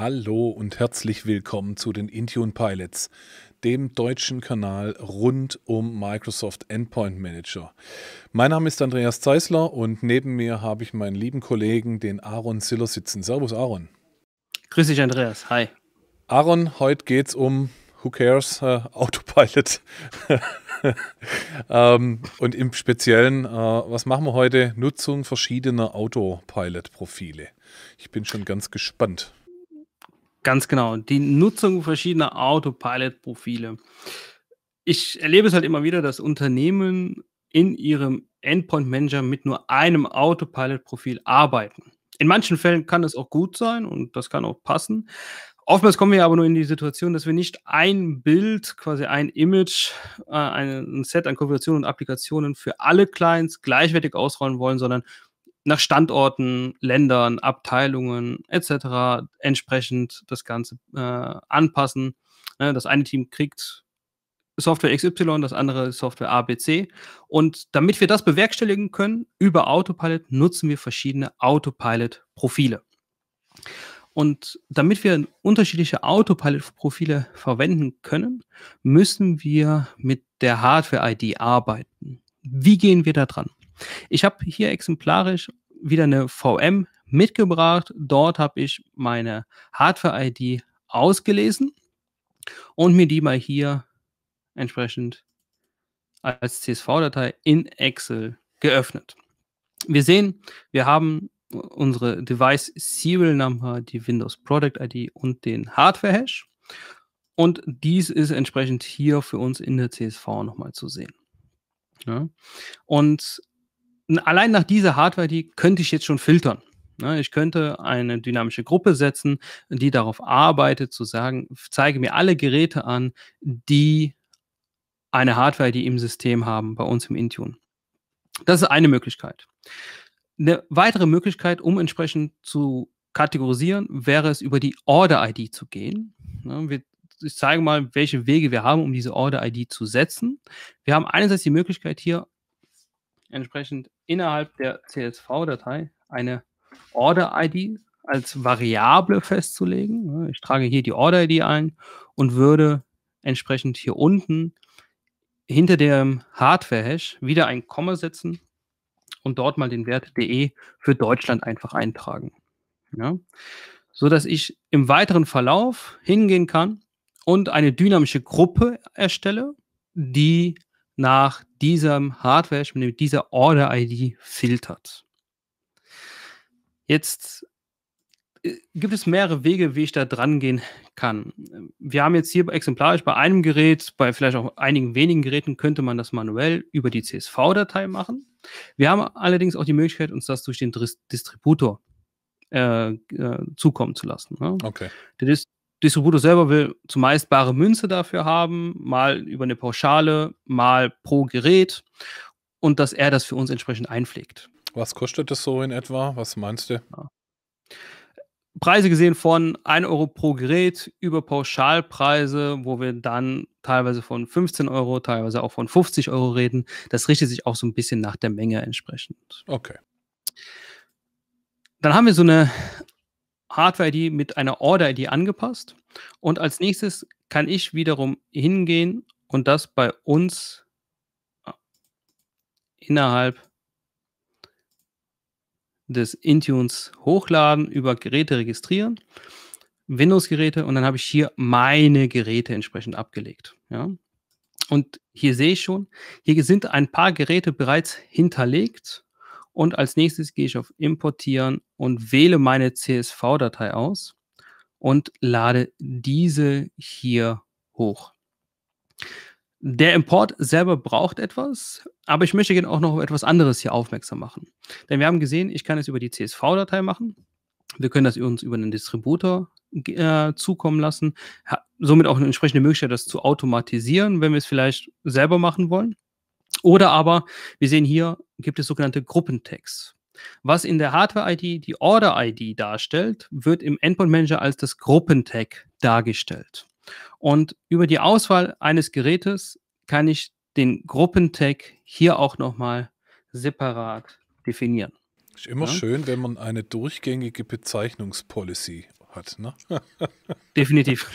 Hallo und herzlich willkommen zu den Intune Pilots, dem deutschen Kanal rund um Microsoft Endpoint Manager. Mein Name ist Andreas Zeisler und neben mir habe ich meinen lieben Kollegen, den Aaron Siller, sitzen. Servus, Aaron. Grüß dich, Andreas. Hi. Aaron, heute geht es um Who Cares, äh, Autopilot. ähm, und im Speziellen, äh, was machen wir heute? Nutzung verschiedener Autopilot-Profile. Ich bin schon ganz gespannt. Ganz genau. Die Nutzung verschiedener Autopilot-Profile. Ich erlebe es halt immer wieder, dass Unternehmen in ihrem Endpoint Manager mit nur einem Autopilot-Profil arbeiten. In manchen Fällen kann das auch gut sein und das kann auch passen. Oftmals kommen wir aber nur in die Situation, dass wir nicht ein Bild, quasi ein Image, äh, ein Set an Konfigurationen und Applikationen für alle Clients gleichwertig ausrollen wollen, sondern nach Standorten, Ländern, Abteilungen etc. entsprechend das Ganze äh, anpassen. Ne, das eine Team kriegt Software XY, das andere Software ABC. Und damit wir das bewerkstelligen können, über Autopilot nutzen wir verschiedene Autopilot-Profile. Und damit wir unterschiedliche Autopilot-Profile verwenden können, müssen wir mit der Hardware-ID arbeiten. Wie gehen wir da dran? Ich habe hier exemplarisch wieder eine VM mitgebracht. Dort habe ich meine Hardware-ID ausgelesen und mir die mal hier entsprechend als CSV-Datei in Excel geöffnet. Wir sehen, wir haben unsere Device Serial Number, die Windows Product ID und den Hardware Hash. Und dies ist entsprechend hier für uns in der CSV nochmal zu sehen. Ja. Und allein nach dieser Hardware, die könnte ich jetzt schon filtern. Ne? Ich könnte eine dynamische Gruppe setzen, die darauf arbeitet, zu sagen, zeige mir alle Geräte an, die eine Hardware, die im System haben, bei uns im Intune. Das ist eine Möglichkeit. Eine weitere Möglichkeit, um entsprechend zu kategorisieren, wäre es über die Order-ID zu gehen. Ne? Ich zeige mal, welche Wege wir haben, um diese Order-ID zu setzen. Wir haben einerseits die Möglichkeit hier entsprechend innerhalb der CSV-Datei eine Order-ID als Variable festzulegen. Ich trage hier die Order-ID ein und würde entsprechend hier unten hinter dem Hardware-Hash wieder ein Komma setzen und dort mal den Wert DE für Deutschland einfach eintragen. Ja? So dass ich im weiteren Verlauf hingehen kann und eine dynamische Gruppe erstelle, die nach diesem Hardware, mit dieser Order-ID filtert. Jetzt äh, gibt es mehrere Wege, wie ich da dran gehen kann. Wir haben jetzt hier exemplarisch bei einem Gerät, bei vielleicht auch einigen wenigen Geräten könnte man das manuell über die CSV-Datei machen. Wir haben allerdings auch die Möglichkeit, uns das durch den Distributor äh, äh, zukommen zu lassen. Ne? Okay. Der Dis Distributor selber will zumeist bare Münze dafür haben, mal über eine Pauschale, mal pro Gerät und dass er das für uns entsprechend einpflegt. Was kostet das so in etwa? Was meinst du? Ja. Preise gesehen von 1 Euro pro Gerät über Pauschalpreise, wo wir dann teilweise von 15 Euro, teilweise auch von 50 Euro reden. Das richtet sich auch so ein bisschen nach der Menge entsprechend. Okay. Dann haben wir so eine Hardware-ID mit einer Order-ID angepasst. Und als nächstes kann ich wiederum hingehen und das bei uns äh, innerhalb des Intunes hochladen, über Geräte registrieren, Windows-Geräte und dann habe ich hier meine Geräte entsprechend abgelegt. Ja. Und hier sehe ich schon, hier sind ein paar Geräte bereits hinterlegt und als nächstes gehe ich auf Importieren und wähle meine CSV-Datei aus und lade diese hier hoch. Der Import selber braucht etwas, aber ich möchte gerne auch noch auf etwas anderes hier aufmerksam machen. Denn wir haben gesehen, ich kann es über die CSV-Datei machen. Wir können das uns über einen Distributor äh, zukommen lassen. Ha somit auch eine entsprechende Möglichkeit, das zu automatisieren, wenn wir es vielleicht selber machen wollen. Oder aber, wir sehen hier, gibt es sogenannte Gruppentext. Was in der Hardware-ID die Order-ID darstellt, wird im Endpoint-Manager als das Gruppentag dargestellt. Und über die Auswahl eines Gerätes kann ich den Gruppentag hier auch nochmal separat definieren. Ist immer ja? schön, wenn man eine durchgängige Bezeichnungspolicy hat. Ne? Definitiv.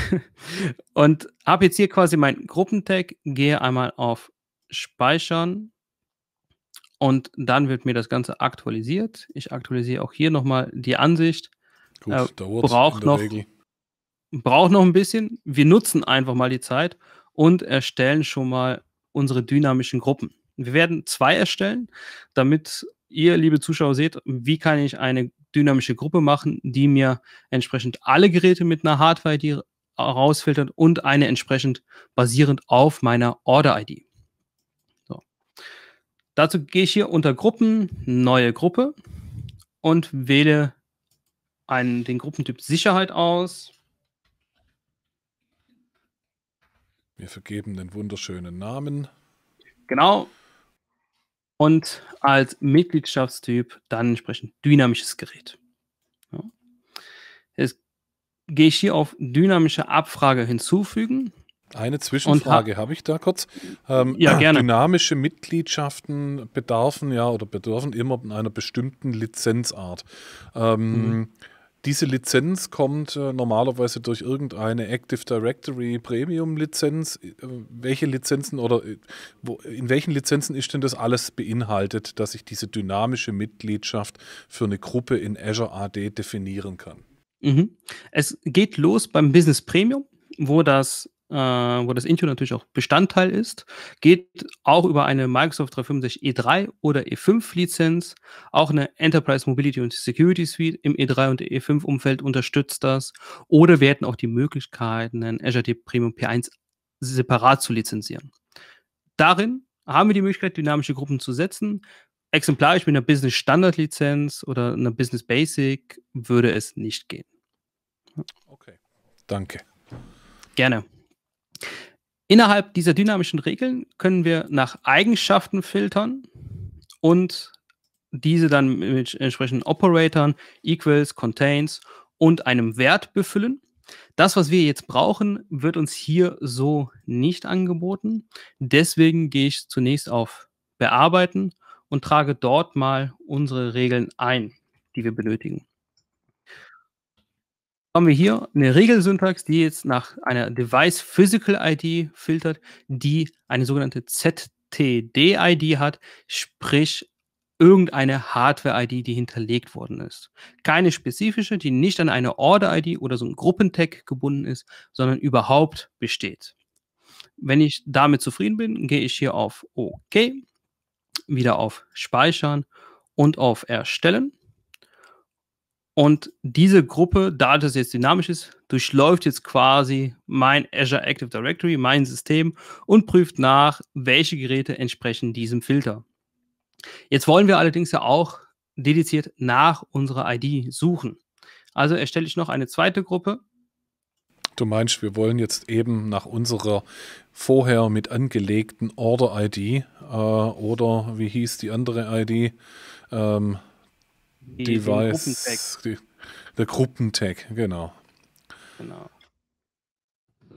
und habe jetzt hier quasi meinen Gruppentag, gehe einmal auf Speichern und dann wird mir das Ganze aktualisiert. Ich aktualisiere auch hier nochmal die Ansicht. Gut, äh, braucht noch, Regel. braucht noch ein bisschen. Wir nutzen einfach mal die Zeit und erstellen schon mal unsere dynamischen Gruppen. Wir werden zwei erstellen, damit ihr, liebe Zuschauer, seht, wie kann ich eine dynamische Gruppe machen, die mir entsprechend alle Geräte mit einer Hardware-ID rausfiltert und eine entsprechend basierend auf meiner Order-ID. Dazu gehe ich hier unter Gruppen, neue Gruppe und wähle einen, den Gruppentyp Sicherheit aus. Wir vergeben den wunderschönen Namen. Genau. Und als Mitgliedschaftstyp dann entsprechend dynamisches Gerät. Jetzt gehe ich hier auf dynamische Abfrage hinzufügen eine Zwischenfrage habe ich da kurz. Ähm, ja, gerne. Dynamische Mitgliedschaften bedarfen ja oder bedürfen immer einer bestimmten Lizenzart. Ähm, mhm. Diese Lizenz kommt äh, normalerweise durch irgendeine Active Directory Premium Lizenz. Äh, welche Lizenzen oder äh, wo, in welchen Lizenzen ist denn das alles beinhaltet, dass ich diese dynamische Mitgliedschaft für eine Gruppe in Azure AD definieren kann? Mhm. Es geht los beim Business Premium, wo das äh, wo das Intune natürlich auch Bestandteil ist, geht auch über eine Microsoft 365 E3 oder E5 Lizenz. Auch eine Enterprise Mobility und Security Suite im E3 und E5 Umfeld unterstützt das. Oder wir hätten auch die Möglichkeit, einen Azure D Premium P1 separat zu lizenzieren. Darin haben wir die Möglichkeit, dynamische Gruppen zu setzen. Exemplarisch mit einer Business Standard Lizenz oder einer Business Basic würde es nicht gehen. Okay, danke. Gerne. Innerhalb dieser dynamischen Regeln können wir nach Eigenschaften filtern und diese dann mit entsprechenden Operatoren, Equals, Contains und einem Wert befüllen. Das, was wir jetzt brauchen, wird uns hier so nicht angeboten. Deswegen gehe ich zunächst auf Bearbeiten und trage dort mal unsere Regeln ein, die wir benötigen haben wir hier eine Regelsyntax, die jetzt nach einer Device Physical ID filtert, die eine sogenannte ZTD-ID hat, sprich irgendeine Hardware-ID, die hinterlegt worden ist. Keine spezifische, die nicht an eine Order-ID oder so ein Gruppentag gebunden ist, sondern überhaupt besteht. Wenn ich damit zufrieden bin, gehe ich hier auf OK, wieder auf Speichern und auf Erstellen. Und diese Gruppe, da das jetzt dynamisch ist, durchläuft jetzt quasi mein Azure Active Directory, mein System und prüft nach, welche Geräte entsprechen diesem Filter. Jetzt wollen wir allerdings ja auch dediziert nach unserer ID suchen. Also erstelle ich noch eine zweite Gruppe. Du meinst, wir wollen jetzt eben nach unserer vorher mit angelegten Order-ID äh, oder wie hieß die andere ID? Ähm, die, Device. Die, der Gruppentag, genau. Genau.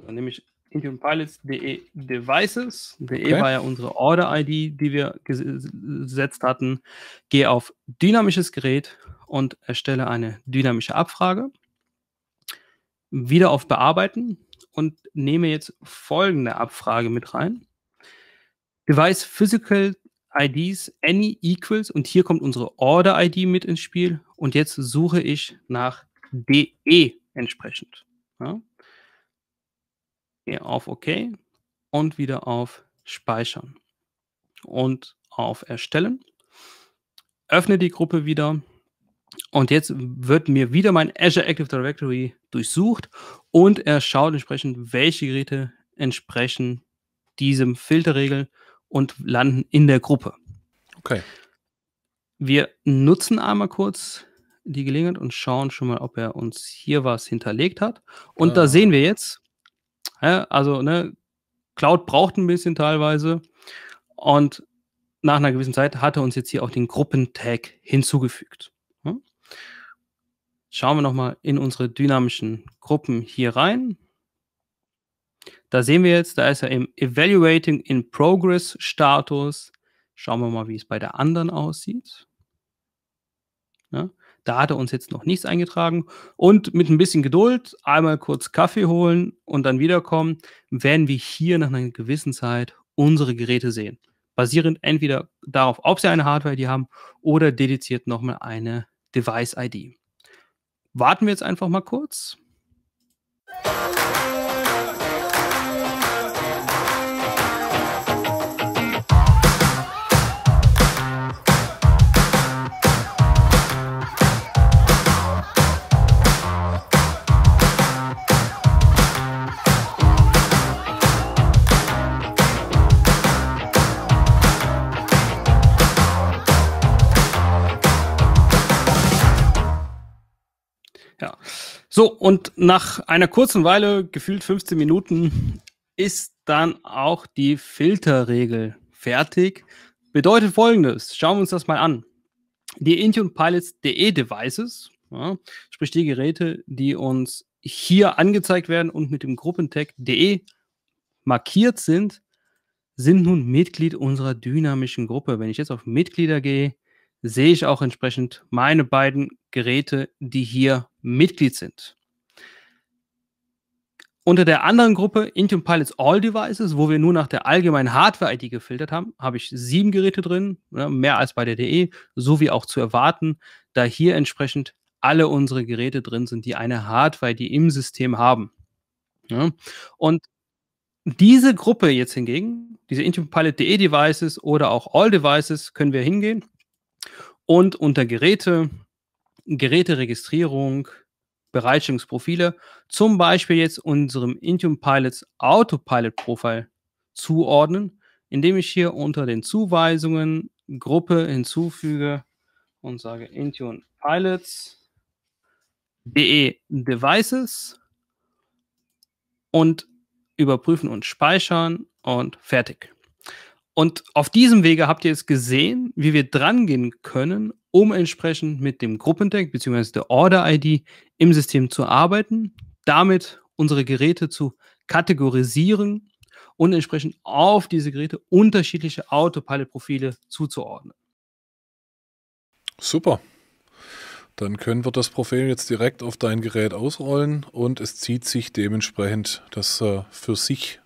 Dann nehme ich Indian Pilots DE Devices. DE okay. war ja unsere Order-ID, die wir gesetzt hatten. Gehe auf dynamisches Gerät und erstelle eine dynamische Abfrage. Wieder auf Bearbeiten und nehme jetzt folgende Abfrage mit rein. Device Physical IDs any equals und hier kommt unsere Order ID mit ins Spiel und jetzt suche ich nach DE entsprechend. Ja. Hier auf OK und wieder auf Speichern und auf Erstellen. Öffne die Gruppe wieder und jetzt wird mir wieder mein Azure Active Directory durchsucht und er schaut entsprechend, welche Geräte entsprechen diesem Filterregel und landen in der Gruppe. Okay. Wir nutzen einmal kurz die Gelegenheit und schauen schon mal, ob er uns hier was hinterlegt hat. Und ah. da sehen wir jetzt, also ne, Cloud braucht ein bisschen teilweise und nach einer gewissen Zeit hat er uns jetzt hier auch den Gruppentag hinzugefügt. Hm? Schauen wir nochmal in unsere dynamischen Gruppen hier rein. Da sehen wir jetzt, da ist er im Evaluating in Progress Status. Schauen wir mal, wie es bei der anderen aussieht. Ja, da hat er uns jetzt noch nichts eingetragen. Und mit ein bisschen Geduld einmal kurz Kaffee holen und dann wiederkommen, werden wir hier nach einer gewissen Zeit unsere Geräte sehen. Basierend entweder darauf, ob sie eine Hardware-ID haben oder dediziert nochmal eine Device-ID. Warten wir jetzt einfach mal kurz. So, und nach einer kurzen Weile, gefühlt 15 Minuten, ist dann auch die Filterregel fertig. Bedeutet folgendes: Schauen wir uns das mal an. Die Intune Pilots DE Devices, ja, sprich die Geräte, die uns hier angezeigt werden und mit dem Gruppentag DE markiert sind, sind nun Mitglied unserer dynamischen Gruppe. Wenn ich jetzt auf Mitglieder gehe, sehe ich auch entsprechend meine beiden Geräte, die hier Mitglied sind. Unter der anderen Gruppe Intune Pilots All Devices, wo wir nur nach der allgemeinen Hardware-ID gefiltert haben, habe ich sieben Geräte drin, ne, mehr als bei der DE, so wie auch zu erwarten, da hier entsprechend alle unsere Geräte drin sind, die eine Hardware-ID im System haben. Ne. Und diese Gruppe jetzt hingegen, diese Intune Pilot DE Devices oder auch All Devices, können wir hingehen und unter Geräte, Geräteregistrierung, Bereitstellungsprofile, zum Beispiel jetzt unserem Intune Pilots Autopilot Profile zuordnen, indem ich hier unter den Zuweisungen Gruppe hinzufüge und sage Intune Pilots DE Devices und überprüfen und speichern und fertig. Und auf diesem Wege habt ihr jetzt gesehen, wie wir drangehen können, um entsprechend mit dem Gruppendeck bzw. der Order-ID im System zu arbeiten, damit unsere Geräte zu kategorisieren und entsprechend auf diese Geräte unterschiedliche Autopilot-Profile zuzuordnen. Super. Dann können wir das Profil jetzt direkt auf dein Gerät ausrollen und es zieht sich dementsprechend das äh, für sich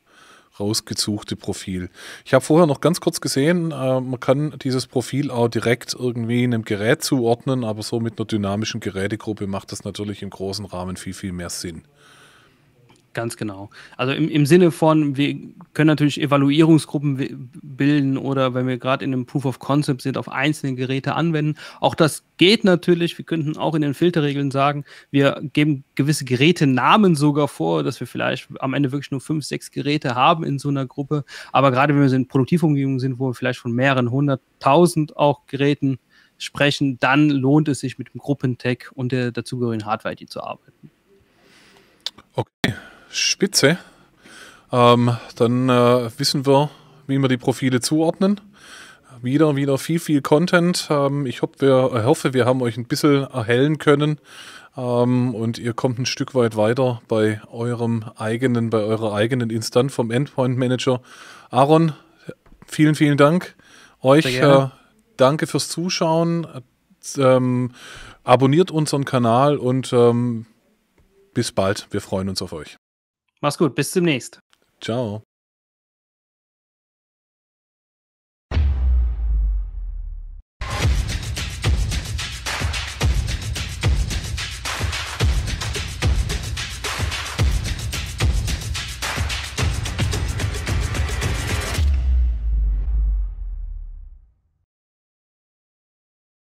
rausgesuchte Profil. Ich habe vorher noch ganz kurz gesehen, äh, man kann dieses Profil auch direkt irgendwie einem Gerät zuordnen, aber so mit einer dynamischen Gerätegruppe macht das natürlich im großen Rahmen viel, viel mehr Sinn. Ganz genau. Also im, im Sinne von, wir können natürlich Evaluierungsgruppen bilden oder wenn wir gerade in einem Proof of Concept sind, auf einzelne Geräte anwenden. Auch das geht natürlich. Wir könnten auch in den Filterregeln sagen, wir geben gewisse Gerätenamen sogar vor, dass wir vielleicht am Ende wirklich nur fünf, sechs Geräte haben in so einer Gruppe. Aber gerade wenn wir in Produktivumgebungen sind, wo wir vielleicht von mehreren hunderttausend auch Geräten sprechen, dann lohnt es sich mit dem Gruppentech und der dazugehörigen Hardware-IT zu arbeiten. Okay, spitze. Ähm, dann äh, wissen wir, wie wir die Profile zuordnen. Wieder, wieder viel, viel Content. Ähm, ich hoffe wir, äh, hoffe, wir haben euch ein bisschen erhellen können ähm, und ihr kommt ein Stück weit weiter bei eurem eigenen, bei eurer eigenen Instanz vom Endpoint Manager. Aaron, vielen, vielen Dank. Euch äh, danke fürs Zuschauen. Ähm, abonniert unseren Kanal und ähm, bis bald. Wir freuen uns auf euch. Mach's gut, bis demnächst. Ciao.